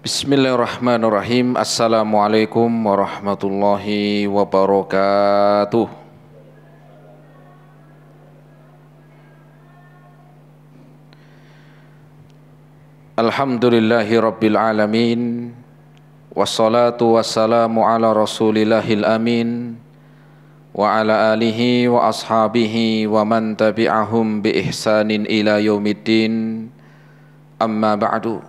Bismillahirrahmanirrahim Assalamualaikum warahmatullahi wabarakatuh Alhamdulillahi rabbil alamin Wassalatu wassalamu ala rasulillahil amin Wa ala alihi wa ashabihi wa man tabi'ahum bi ihsanin ila yaumiddin Amma ba'du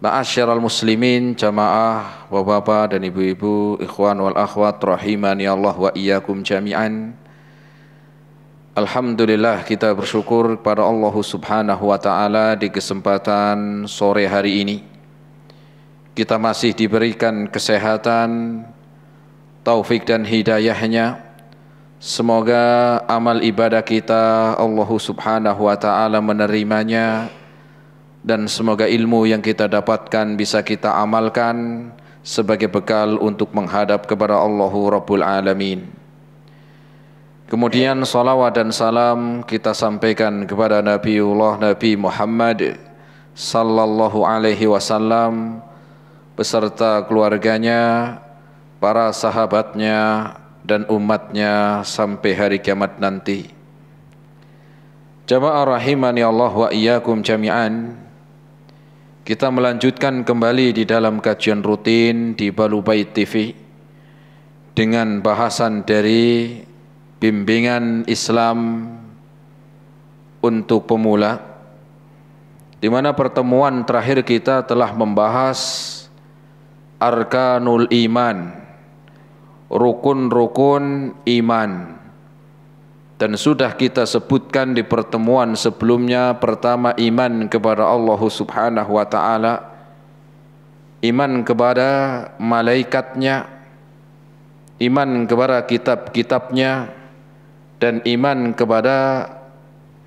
Ma'asyiral muslimin, jamaah, bapak-bapak dan ibu-ibu, ikhwan wal akhwat rahimani Allah wa iyyakum jami'an. Alhamdulillah kita bersyukur kepada Allah Subhanahu wa taala di kesempatan sore hari ini. Kita masih diberikan kesehatan, taufik dan hidayahnya. Semoga amal ibadah kita Allah Subhanahu wa taala menerimanya dan semoga ilmu yang kita dapatkan bisa kita amalkan sebagai bekal untuk menghadap kepada Allah Rabbul Alamin. Kemudian salawat dan salam kita sampaikan kepada Nabiullah Nabi Muhammad sallallahu alaihi wasallam beserta keluarganya, para sahabatnya dan umatnya sampai hari kiamat nanti. Jamaah rahimani Allah wa iyyakum jami'an. Kita melanjutkan kembali di dalam kajian rutin di Balubai TV dengan bahasan dari bimbingan Islam untuk pemula di mana pertemuan terakhir kita telah membahas arkanul iman rukun-rukun iman dan sudah kita sebutkan di pertemuan sebelumnya pertama iman kepada Allah Subhanahu wa taala iman kepada malaikatnya iman kepada kitab-kitabnya dan iman kepada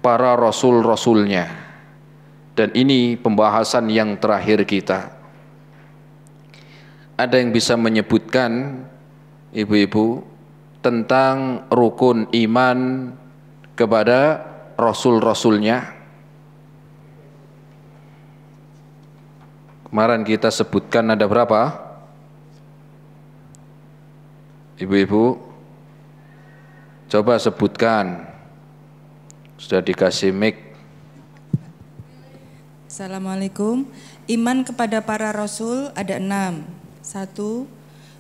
para rasul-rasulnya dan ini pembahasan yang terakhir kita ada yang bisa menyebutkan ibu-ibu tentang rukun iman kepada rasul-rasulnya. Kemarin kita sebutkan ada berapa? Ibu-ibu, coba sebutkan. Sudah dikasih mic. Assalamualaikum. Iman kepada para rasul ada enam. Satu,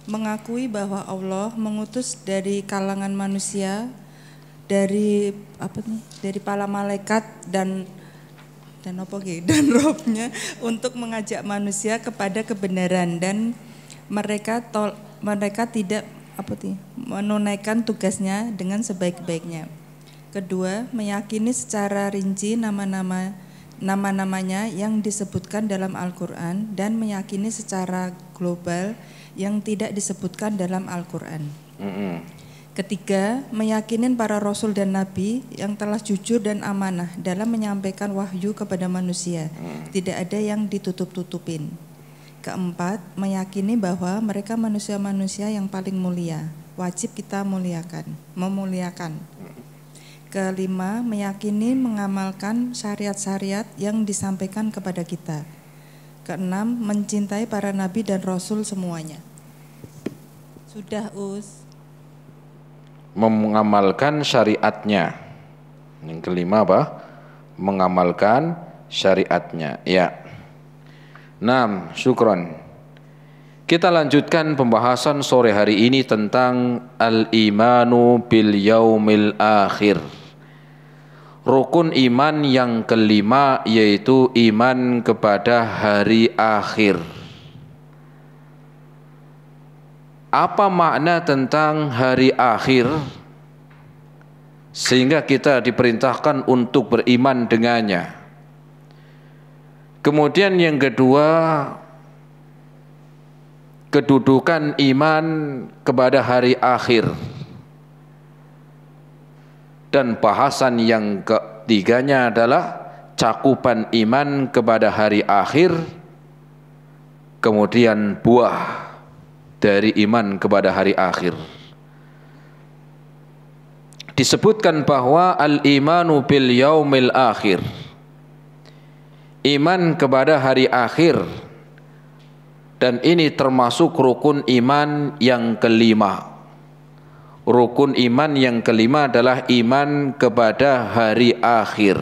mengakui bahwa Allah mengutus dari kalangan manusia dari apa nih dari para malaikat dan dan apa gitu dan robnya untuk mengajak manusia kepada kebenaran dan mereka tol, mereka tidak apa nih menunaikan tugasnya dengan sebaik-baiknya. Kedua, meyakini secara rinci nama-nama nama-namanya yang disebutkan dalam Al-Qur'an dan meyakini secara global yang tidak disebutkan dalam Al-Quran. Mm -hmm. Ketiga, meyakinin para rasul dan nabi yang telah jujur dan amanah dalam menyampaikan wahyu kepada manusia. Hmm. Tidak ada yang ditutup-tutupin. Keempat, meyakini bahwa mereka manusia-manusia yang paling mulia. Wajib kita muliakan, memuliakan. Kelima, meyakini mengamalkan syariat-syariat yang disampaikan kepada kita Keenam, mencintai para nabi dan rasul semuanya. Sudah Us. Mengamalkan syariatnya. Yang kelima apa? Mengamalkan syariatnya. Ya. Enam, syukron. Kita lanjutkan pembahasan sore hari ini tentang al-imanu bil yaumil akhir rukun iman yang kelima yaitu iman kepada hari akhir. Apa makna tentang hari akhir sehingga kita diperintahkan untuk beriman dengannya? Kemudian yang kedua, kedudukan iman kepada hari akhir dan bahasan yang ketiganya adalah cakupan iman kepada hari akhir kemudian buah dari iman kepada hari akhir disebutkan bahwa al-imanu bil yaumil akhir iman kepada hari akhir dan ini termasuk rukun iman yang kelima Rukun iman yang kelima adalah iman kepada hari akhir.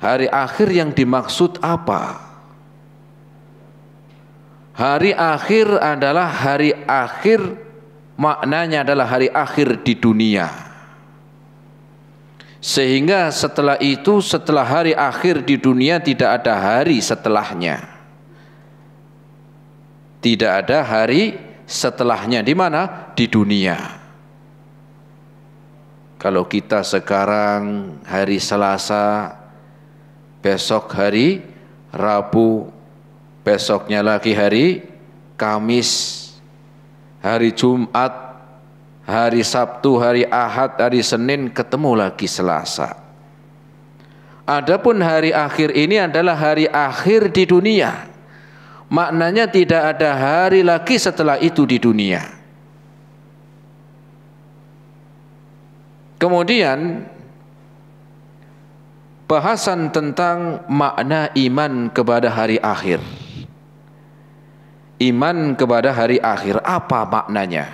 Hari akhir yang dimaksud apa? Hari akhir adalah hari akhir maknanya adalah hari akhir di dunia. Sehingga setelah itu setelah hari akhir di dunia tidak ada hari setelahnya. Tidak ada hari setelahnya di mana? Di dunia. Kalau kita sekarang hari Selasa, besok hari Rabu, besoknya lagi hari Kamis, hari Jumat, hari Sabtu, hari Ahad, hari Senin ketemu lagi Selasa. Adapun hari akhir ini adalah hari akhir di dunia maknanya tidak ada hari lagi setelah itu di dunia. Kemudian bahasan tentang makna iman kepada hari akhir. Iman kepada hari akhir apa maknanya?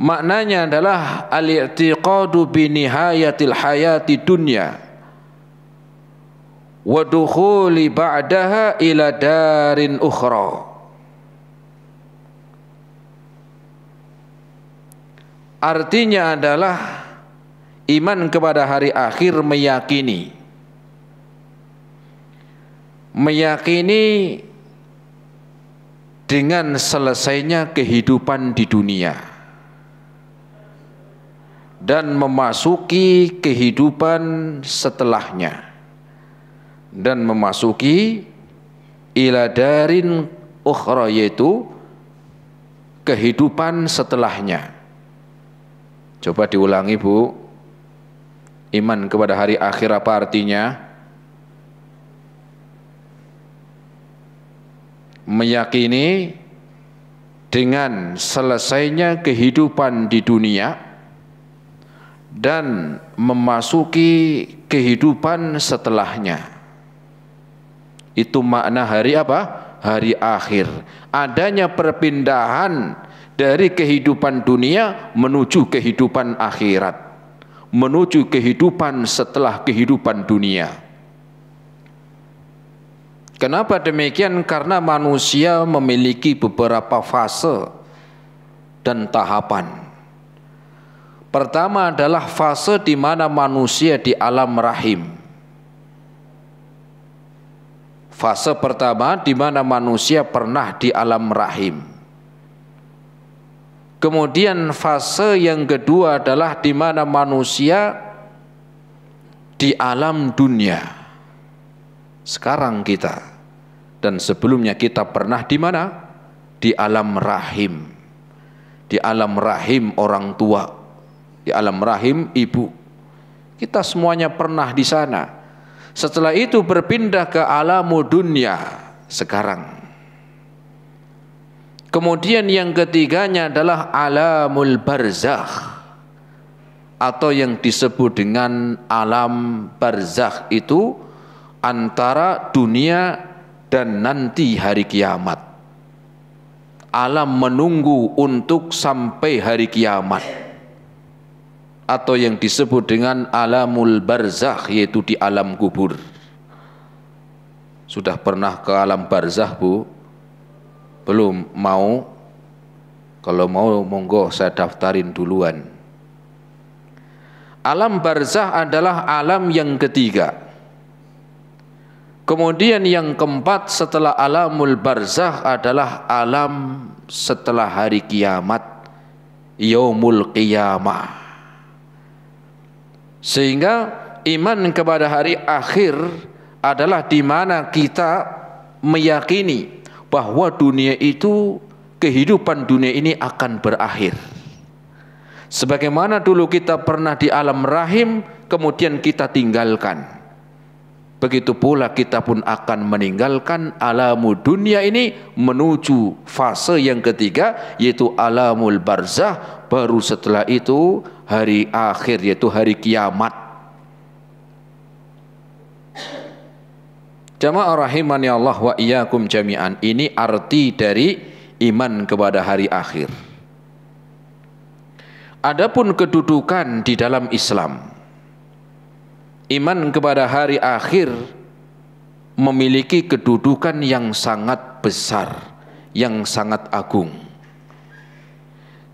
Maknanya adalah al-i'tiqadu bi nihayatil hayati dunya wa dukhuli ba'daha ila darin ukhra Artinya adalah iman kepada hari akhir meyakini meyakini dengan selesainya kehidupan di dunia dan memasuki kehidupan setelahnya dan memasuki ila darin ukhra yaitu kehidupan setelahnya. Coba diulangi Bu. Iman kepada hari akhir apa artinya? Meyakini dengan selesainya kehidupan di dunia dan memasuki kehidupan setelahnya. Itu makna hari apa? Hari akhir. Adanya perpindahan dari kehidupan dunia menuju kehidupan akhirat. Menuju kehidupan setelah kehidupan dunia. Kenapa demikian? Karena manusia memiliki beberapa fase dan tahapan. Pertama adalah fase di mana manusia di alam rahim. Fase pertama di mana manusia pernah di alam rahim. Kemudian fase yang kedua adalah di mana manusia di alam dunia. Sekarang kita dan sebelumnya kita pernah di mana? Di alam rahim. Di alam rahim orang tua, di alam rahim ibu. Kita semuanya pernah di sana. Setelah itu berpindah ke alamu dunia sekarang. Kemudian yang ketiganya adalah alamul barzakh atau yang disebut dengan alam barzakh itu antara dunia dan nanti hari kiamat. Alam menunggu untuk sampai hari kiamat atau yang disebut dengan alamul barzakh yaitu di alam kubur. Sudah pernah ke alam barzakh, Bu? Belum mau? Kalau mau monggo saya daftarin duluan. Alam barzah adalah alam yang ketiga. Kemudian yang keempat setelah alamul barzakh adalah alam setelah hari kiamat, yaumul qiyamah sehingga iman kepada hari akhir adalah di mana kita meyakini bahwa dunia itu kehidupan dunia ini akan berakhir. Sebagaimana dulu kita pernah di alam rahim, kemudian kita tinggalkan. Begitu pula kita pun akan meninggalkan alamu dunia ini menuju fase yang ketiga yaitu alamul barzah baru setelah itu hari akhir yaitu hari kiamat Jamaah rahimani Allah wa iyyakum jami'an. Ini arti dari iman kepada hari akhir. Adapun kedudukan di dalam Islam. Iman kepada hari akhir memiliki kedudukan yang sangat besar, yang sangat agung.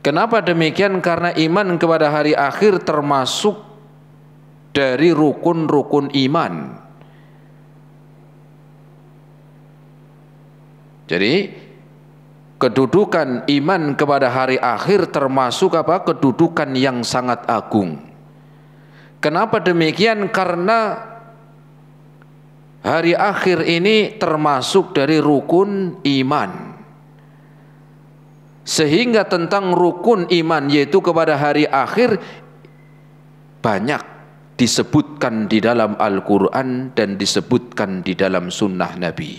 Kenapa demikian? Karena iman kepada hari akhir termasuk dari rukun-rukun iman. Jadi kedudukan iman kepada hari akhir termasuk apa? Kedudukan yang sangat agung. Kenapa demikian? Karena hari akhir ini termasuk dari rukun iman sehingga tentang rukun iman yaitu kepada hari akhir banyak disebutkan di dalam Al-Quran dan disebutkan di dalam sunnah Nabi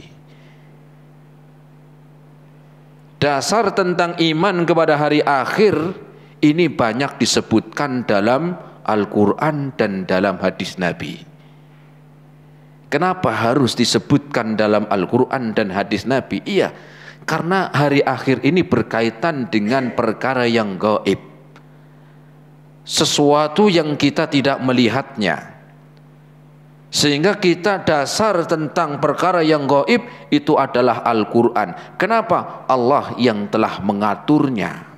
dasar tentang iman kepada hari akhir ini banyak disebutkan dalam Al-Quran dan dalam hadis Nabi. Kenapa harus disebutkan dalam Al-Quran dan hadis Nabi? Iya, karena hari akhir ini berkaitan dengan perkara yang gaib. Sesuatu yang kita tidak melihatnya. Sehingga kita dasar tentang perkara yang gaib itu adalah Al-Quran. Kenapa? Allah yang telah mengaturnya.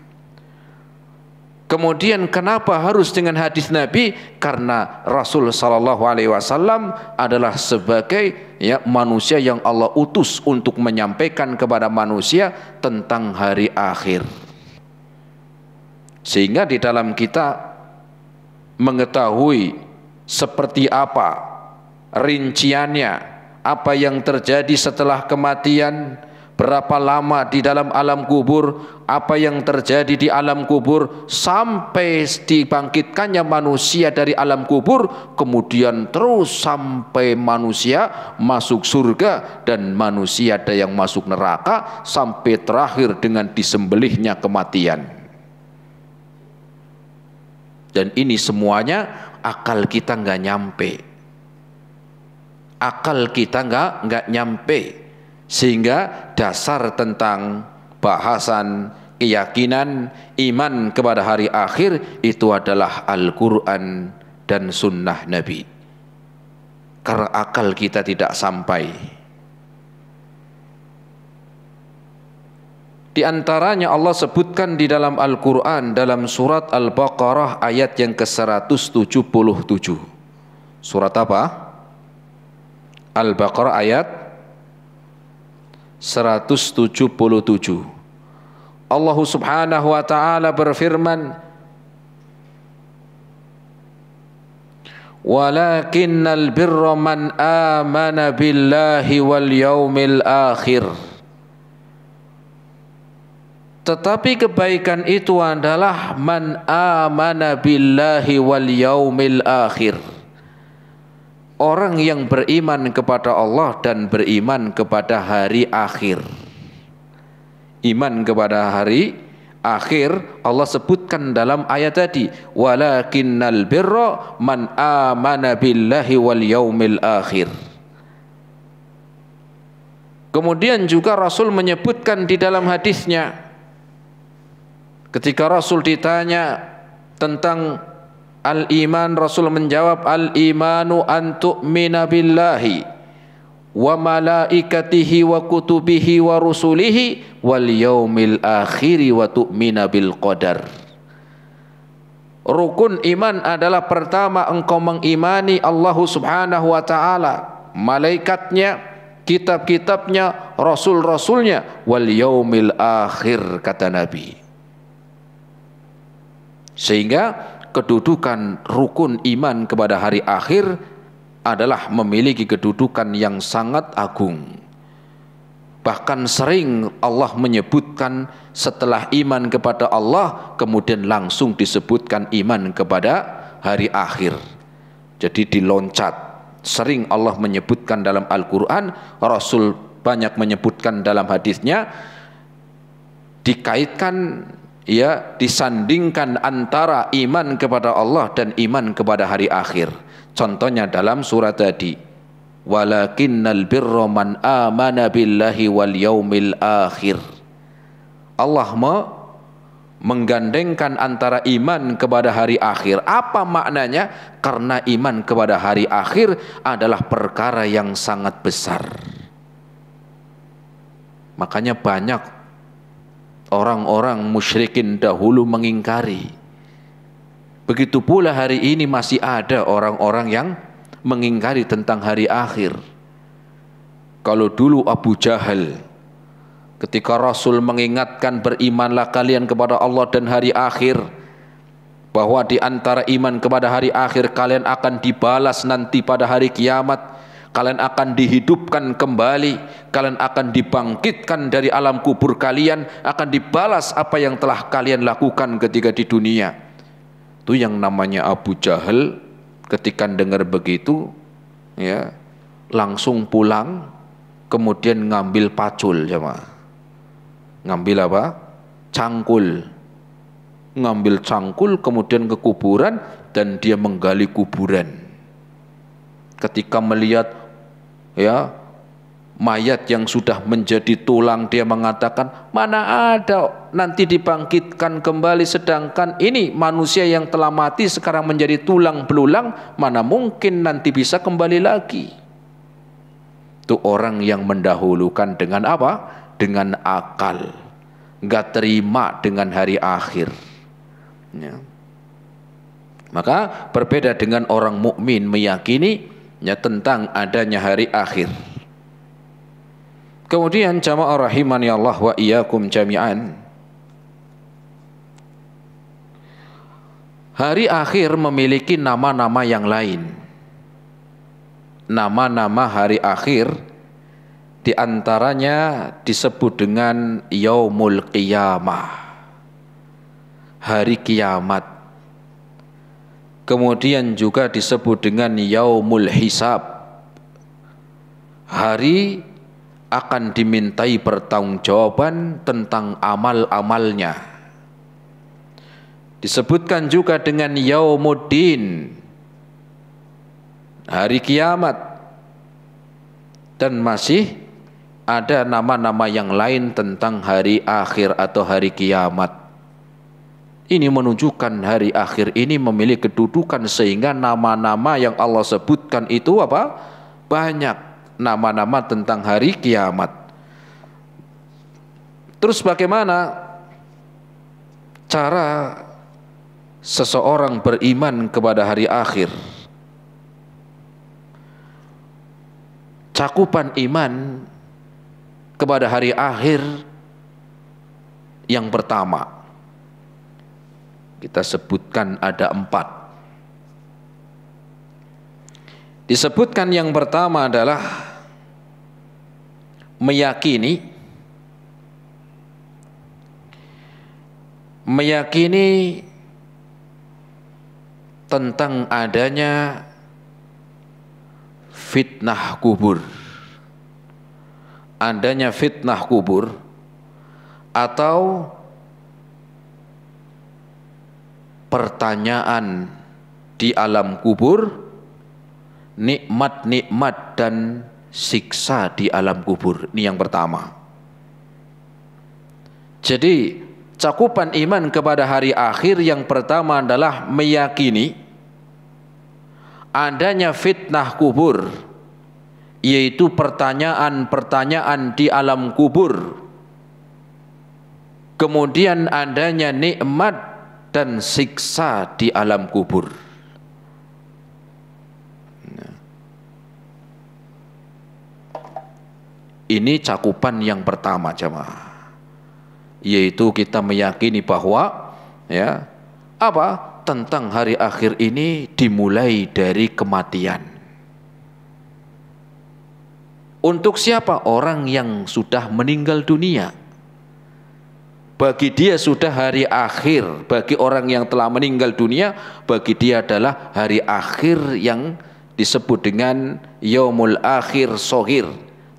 Kemudian kenapa harus dengan hadis Nabi? Karena Rasul Shallallahu Alaihi Wasallam adalah sebagai ya manusia yang Allah utus untuk menyampaikan kepada manusia tentang hari akhir. Sehingga di dalam kita mengetahui seperti apa rinciannya, apa yang terjadi setelah kematian, berapa lama di dalam alam kubur, apa yang terjadi di alam kubur sampai dibangkitkannya manusia dari alam kubur, kemudian terus sampai manusia masuk surga dan manusia ada yang masuk neraka sampai terakhir dengan disembelihnya kematian. Dan ini semuanya akal kita nggak nyampe. Akal kita nggak nggak nyampe sehingga dasar tentang bahasan keyakinan iman kepada hari akhir itu adalah Al-Quran dan sunnah Nabi. Karena akal kita tidak sampai. Di antaranya Allah sebutkan di dalam Al-Quran dalam surat Al-Baqarah ayat yang ke-177. Surat apa? Al-Baqarah ayat 177. Allah Subhanahu wa taala berfirman, "Walakin al birra man amana billahi wal yaumil akhir." Tetapi kebaikan itu adalah man amana billahi wal yaumil akhir orang yang beriman kepada Allah dan beriman kepada hari akhir. Iman kepada hari akhir Allah sebutkan dalam ayat tadi walakinnal birra man amana billahi wal yaumil akhir. Kemudian juga Rasul menyebutkan di dalam hadisnya ketika Rasul ditanya tentang al iman Rasul menjawab al imanu antuk minabillahi wa malaikatihi wa kutubihi wa rusulihi wal yaumil akhiri wa tu'mina bil qadar Rukun iman adalah pertama engkau mengimani Allah Subhanahu wa taala, malaikatnya, kitab-kitabnya, rasul-rasulnya wal yaumil akhir kata Nabi. Sehingga kedudukan rukun iman kepada hari akhir adalah memiliki kedudukan yang sangat agung. Bahkan sering Allah menyebutkan setelah iman kepada Allah kemudian langsung disebutkan iman kepada hari akhir. Jadi diloncat. Sering Allah menyebutkan dalam Al-Qur'an, Rasul banyak menyebutkan dalam hadisnya dikaitkan ya disandingkan antara iman kepada Allah dan iman kepada hari akhir. Contohnya dalam surah tadi, walakinnal birra man amana billahi wal yaumil akhir. Allah me menggandengkan antara iman kepada hari akhir. Apa maknanya? Karena iman kepada hari akhir adalah perkara yang sangat besar. Makanya banyak orang-orang musyrikin dahulu mengingkari. Begitu pula hari ini masih ada orang-orang yang mengingkari tentang hari akhir. Kalau dulu Abu Jahal ketika Rasul mengingatkan berimanlah kalian kepada Allah dan hari akhir bahwa di antara iman kepada hari akhir kalian akan dibalas nanti pada hari kiamat kalian akan dihidupkan kembali, kalian akan dibangkitkan dari alam kubur kalian, akan dibalas apa yang telah kalian lakukan ketika di dunia. Itu yang namanya Abu Jahal ketika dengar begitu ya langsung pulang kemudian ngambil pacul cuma Ngambil apa? Cangkul. Ngambil cangkul kemudian ke kuburan dan dia menggali kuburan ketika melihat ya mayat yang sudah menjadi tulang dia mengatakan mana ada nanti dibangkitkan kembali sedangkan ini manusia yang telah mati sekarang menjadi tulang belulang mana mungkin nanti bisa kembali lagi itu orang yang mendahulukan dengan apa dengan akal gak terima dengan hari akhir ya. maka berbeda dengan orang mukmin meyakini ya tentang adanya hari akhir. Kemudian jamaah rahimani Allah wa iyyakum jami'an. Hari akhir memiliki nama-nama yang lain. Nama-nama hari akhir di antaranya disebut dengan yaumul qiyamah. Hari kiamat kemudian juga disebut dengan yaumul hisab hari akan dimintai pertanggungjawaban tentang amal-amalnya disebutkan juga dengan yaumuddin hari kiamat dan masih ada nama-nama yang lain tentang hari akhir atau hari kiamat ini menunjukkan hari akhir ini memiliki kedudukan sehingga nama-nama yang Allah sebutkan itu apa? Banyak nama-nama tentang hari kiamat. Terus bagaimana cara seseorang beriman kepada hari akhir? Cakupan iman kepada hari akhir yang pertama kita sebutkan ada empat. Disebutkan yang pertama adalah meyakini meyakini tentang adanya fitnah kubur adanya fitnah kubur atau pertanyaan di alam kubur, nikmat-nikmat dan siksa di alam kubur. Ini yang pertama. Jadi cakupan iman kepada hari akhir yang pertama adalah meyakini adanya fitnah kubur yaitu pertanyaan-pertanyaan di alam kubur kemudian adanya nikmat dan siksa di alam kubur. Ini cakupan yang pertama jemaah. Yaitu kita meyakini bahwa ya apa tentang hari akhir ini dimulai dari kematian. Untuk siapa orang yang sudah meninggal dunia? bagi dia sudah hari akhir bagi orang yang telah meninggal dunia bagi dia adalah hari akhir yang disebut dengan yaumul akhir sohir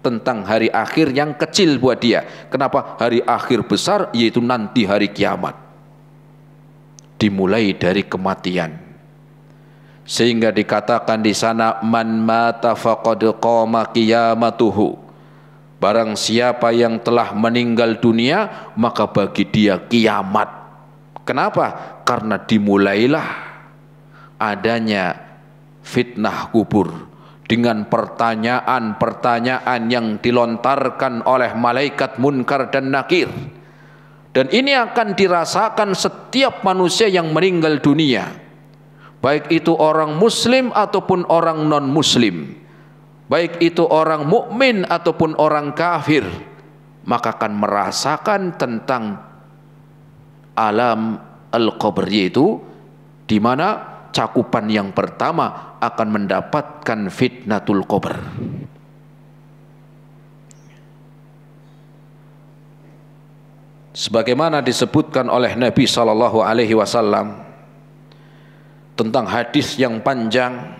tentang hari akhir yang kecil buat dia kenapa hari akhir besar yaitu nanti hari kiamat dimulai dari kematian sehingga dikatakan di sana man mata faqad qama qiyamatuhu Barang siapa yang telah meninggal dunia, maka bagi dia kiamat. Kenapa? Karena dimulailah adanya fitnah kubur dengan pertanyaan-pertanyaan yang dilontarkan oleh malaikat munkar dan nakir. Dan ini akan dirasakan setiap manusia yang meninggal dunia. Baik itu orang muslim ataupun orang non-muslim baik itu orang mukmin ataupun orang kafir maka akan merasakan tentang alam al-qabr yaitu di mana cakupan yang pertama akan mendapatkan fitnatul qabr sebagaimana disebutkan oleh Nabi sallallahu alaihi wasallam tentang hadis yang panjang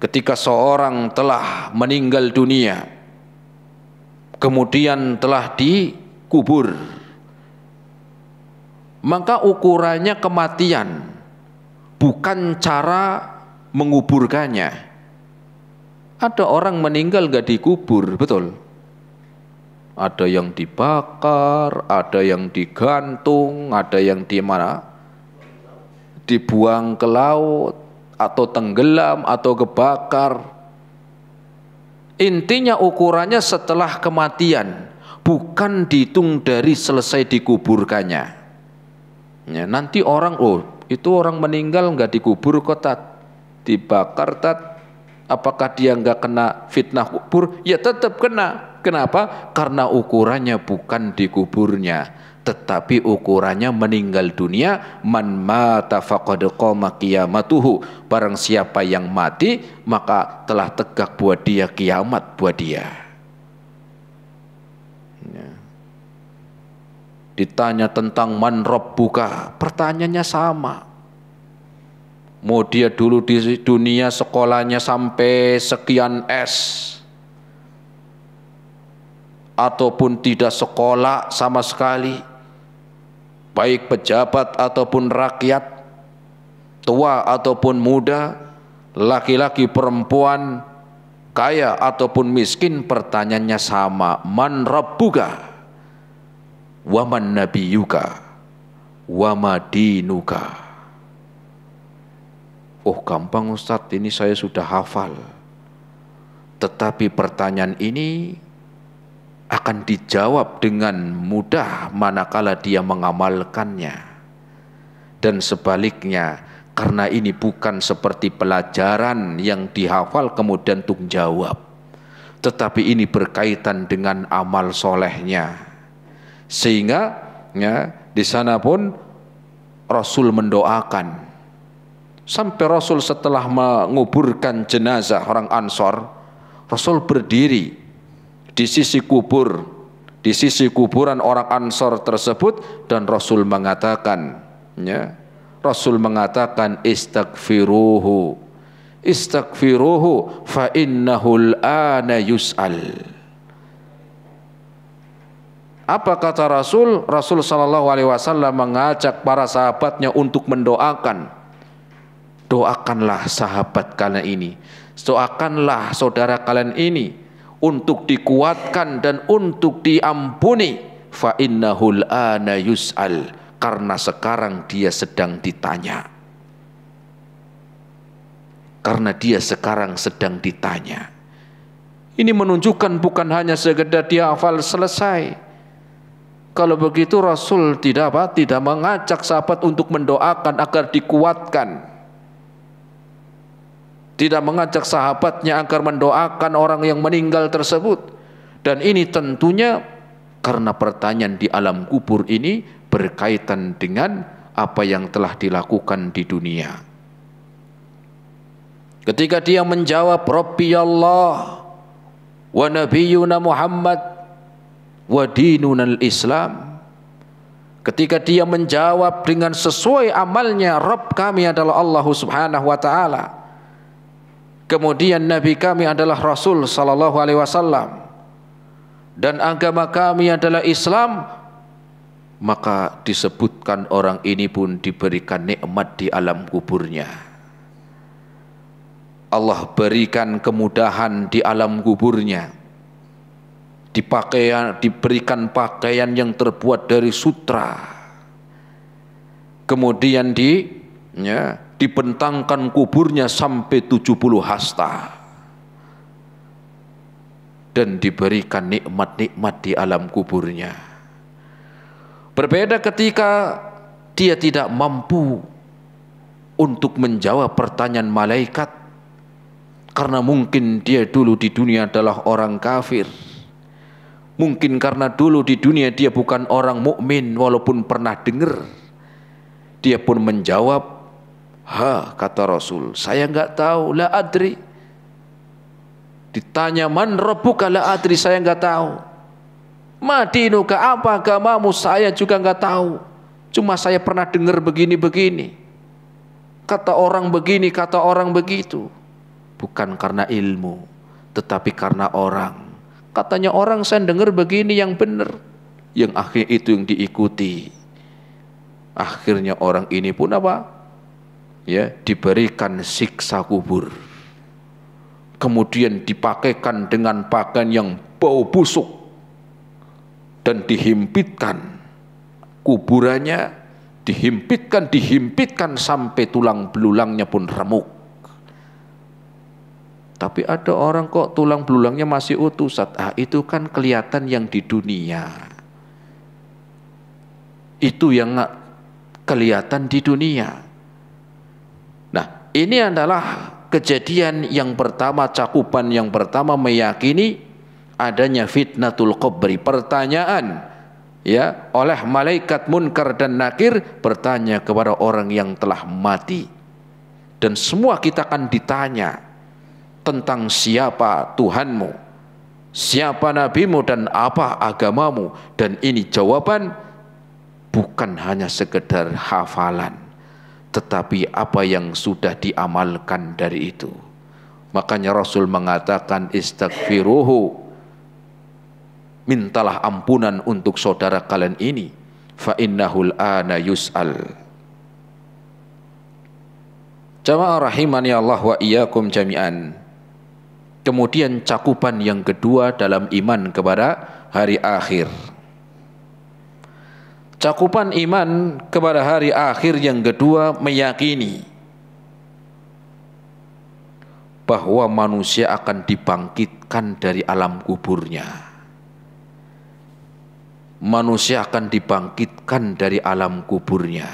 ketika seorang telah meninggal dunia kemudian telah dikubur maka ukurannya kematian bukan cara menguburkannya ada orang meninggal gak dikubur betul ada yang dibakar ada yang digantung ada yang di mana dibuang ke laut atau tenggelam atau kebakar. Intinya ukurannya setelah kematian, bukan dihitung dari selesai dikuburkannya. Ya, nanti orang, oh itu orang meninggal nggak dikubur kotat, dibakar tat, apakah dia nggak kena fitnah kubur? Ya tetap kena. Kenapa? Karena ukurannya bukan dikuburnya, tetapi ukurannya meninggal dunia man mata faqad qama qiyamatuhu barang siapa yang mati maka telah tegak buat dia kiamat buat dia ya. ditanya tentang man rabbuka pertanyaannya sama mau dia dulu di dunia sekolahnya sampai sekian S ataupun tidak sekolah sama sekali baik pejabat ataupun rakyat, tua ataupun muda, laki-laki perempuan, kaya ataupun miskin, pertanyaannya sama. Man rabbuka, wa man nabiyuka, wa madinuka. Oh gampang Ustadz, ini saya sudah hafal. Tetapi pertanyaan ini akan dijawab dengan mudah manakala dia mengamalkannya. Dan sebaliknya, karena ini bukan seperti pelajaran yang dihafal kemudian tung jawab. Tetapi ini berkaitan dengan amal solehnya. Sehingga ya, di sana pun Rasul mendoakan. Sampai Rasul setelah menguburkan jenazah orang Ansor, Rasul berdiri di sisi kubur, di sisi kuburan orang Ansor tersebut dan Rasul mengatakan, ya, Rasul mengatakan istagfiruhu istagfiruhu fa innahul ana yus'al. Apa kata Rasul? Rasul Shallallahu Alaihi Wasallam mengajak para sahabatnya untuk mendoakan. Doakanlah sahabat kalian ini. Doakanlah saudara kalian ini untuk dikuatkan dan untuk diampuni fa innahul ana yus'al karena sekarang dia sedang ditanya karena dia sekarang sedang ditanya ini menunjukkan bukan hanya sekedar dia hafal selesai kalau begitu Rasul tidak apa tidak mengajak sahabat untuk mendoakan agar dikuatkan tidak mengajak sahabatnya agar mendoakan orang yang meninggal tersebut dan ini tentunya karena pertanyaan di alam kubur ini berkaitan dengan apa yang telah dilakukan di dunia ketika dia menjawab Rabbi Allah wa nabiyuna Muhammad wa dinunal Islam ketika dia menjawab dengan sesuai amalnya Rabb kami adalah Allah Subhanahu wa taala Kemudian nabi kami adalah Rasul sallallahu alaihi wasallam. Dan agama kami adalah Islam, maka disebutkan orang ini pun diberikan nikmat di alam kuburnya. Allah berikan kemudahan di alam kuburnya. Dipakaian, diberikan pakaian yang terbuat dari sutra. Kemudian di ya, dibentangkan kuburnya sampai 70 hasta dan diberikan nikmat-nikmat di alam kuburnya. Berbeda ketika dia tidak mampu untuk menjawab pertanyaan malaikat karena mungkin dia dulu di dunia adalah orang kafir. Mungkin karena dulu di dunia dia bukan orang mukmin walaupun pernah dengar. Dia pun menjawab Ha kata Rasul, saya enggak tahu la adri. Ditanya man rabbuka la adri, saya enggak tahu. Madinuka apa agamamu saya juga enggak tahu. Cuma saya pernah dengar begini-begini. Kata orang begini, kata orang begitu. Bukan karena ilmu, tetapi karena orang. Katanya orang saya dengar begini yang benar. Yang akhir itu yang diikuti. Akhirnya orang ini pun apa? ya diberikan siksa kubur kemudian dipakaikan dengan pakaian yang bau busuk dan dihimpitkan kuburannya dihimpitkan dihimpitkan sampai tulang belulangnya pun remuk tapi ada orang kok tulang belulangnya masih utuh saat Ah, itu kan kelihatan yang di dunia. Itu yang kelihatan di dunia. Nah, ini adalah kejadian yang pertama, cakupan yang pertama meyakini adanya fitnatul qabri, pertanyaan ya oleh malaikat munkar dan nakir bertanya kepada orang yang telah mati. Dan semua kita akan ditanya tentang siapa Tuhanmu, siapa nabimu dan apa agamamu dan ini jawaban bukan hanya sekedar hafalan tetapi apa yang sudah diamalkan dari itu. Makanya Rasul mengatakan istagfiruhu mintalah ampunan untuk saudara kalian ini fa innahul ana yus'al. Jamaah rahimani Allah wa iyyakum jami'an. Kemudian cakupan yang kedua dalam iman kepada hari akhir Cakupan iman kepada hari akhir yang kedua meyakini bahwa manusia akan dibangkitkan dari alam kuburnya. Manusia akan dibangkitkan dari alam kuburnya.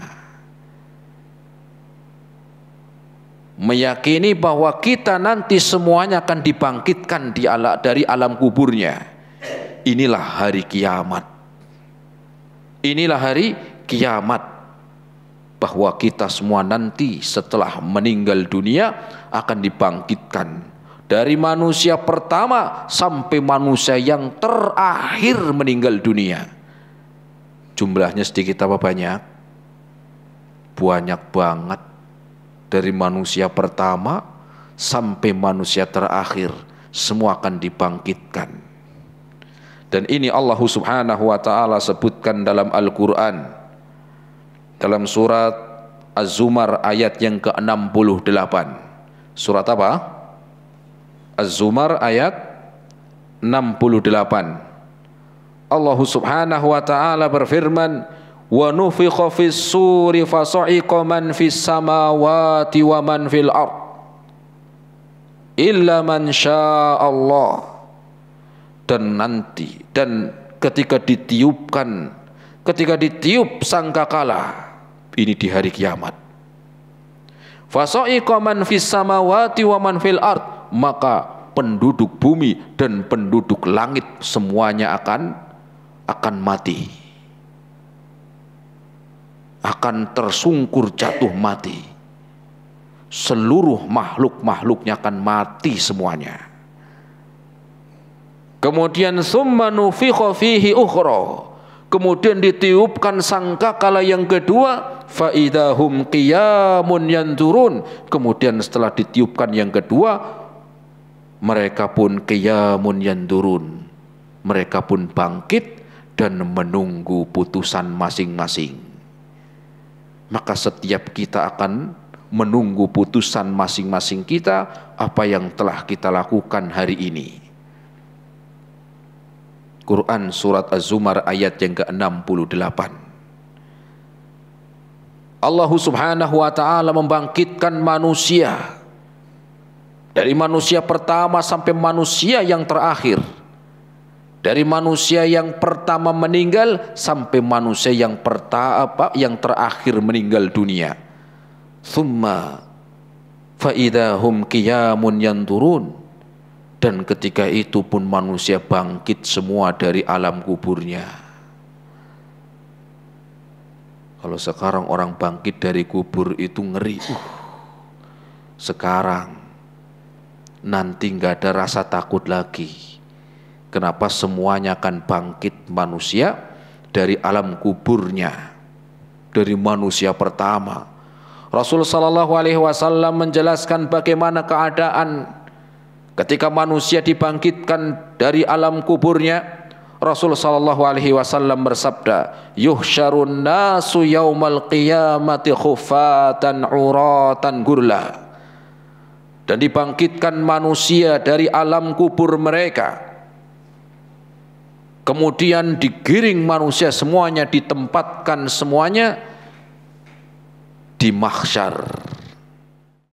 Meyakini bahwa kita nanti semuanya akan dibangkitkan di ala, dari alam kuburnya. Inilah hari kiamat Inilah hari kiamat bahwa kita semua nanti setelah meninggal dunia akan dibangkitkan dari manusia pertama sampai manusia yang terakhir meninggal dunia. Jumlahnya sedikit apa banyak? Banyak banget dari manusia pertama sampai manusia terakhir semua akan dibangkitkan. Dan ini Allah Subhanahu wa taala sebutkan dalam Al-Qur'an. Dalam surat Az-Zumar ayat yang ke-68. Surat apa? Az-Zumar ayat 68. Allah Subhanahu wa taala berfirman, "Wa nufikha fis-suri fasa'iqa man fis-samawati wa man fil-ard." Illa man syaa Allah dan nanti dan ketika ditiupkan ketika ditiup sangka sangkakala ini di hari kiamat fasaiqa man fis samawati wa man fil ard maka penduduk bumi dan penduduk langit semuanya akan akan mati akan tersungkur jatuh mati seluruh makhluk-makhluknya akan mati semuanya Kemudian summa nufikha fihi ukhra. Kemudian ditiupkan sangkakala yang kedua faidahum qiyamun yanzurun. Kemudian setelah ditiupkan yang kedua mereka pun qiyamun yanzurun. Mereka pun bangkit dan menunggu putusan masing-masing. Maka setiap kita akan menunggu putusan masing-masing kita apa yang telah kita lakukan hari ini. Quran surat Az-Zumar ayat yang ke-68. Allah Subhanahu wa taala membangkitkan manusia dari manusia pertama sampai manusia yang terakhir. Dari manusia yang pertama meninggal sampai manusia yang pertama apa yang terakhir meninggal dunia. Thumma fa idahum qiyamun yanturun dan ketika itu pun manusia bangkit semua dari alam kuburnya. Kalau sekarang orang bangkit dari kubur itu ngeri. Uh, sekarang nanti nggak ada rasa takut lagi. Kenapa semuanya akan bangkit manusia dari alam kuburnya, dari manusia pertama. Rasul Shallallahu Alaihi Wasallam menjelaskan bagaimana keadaan ketika manusia dibangkitkan dari alam kuburnya Rasul sallallahu alaihi wasallam bersabda yuhsyarun nasu yaumal qiyamati khuffatan uratan gurla dan dibangkitkan manusia dari alam kubur mereka kemudian digiring manusia semuanya ditempatkan semuanya di mahsyar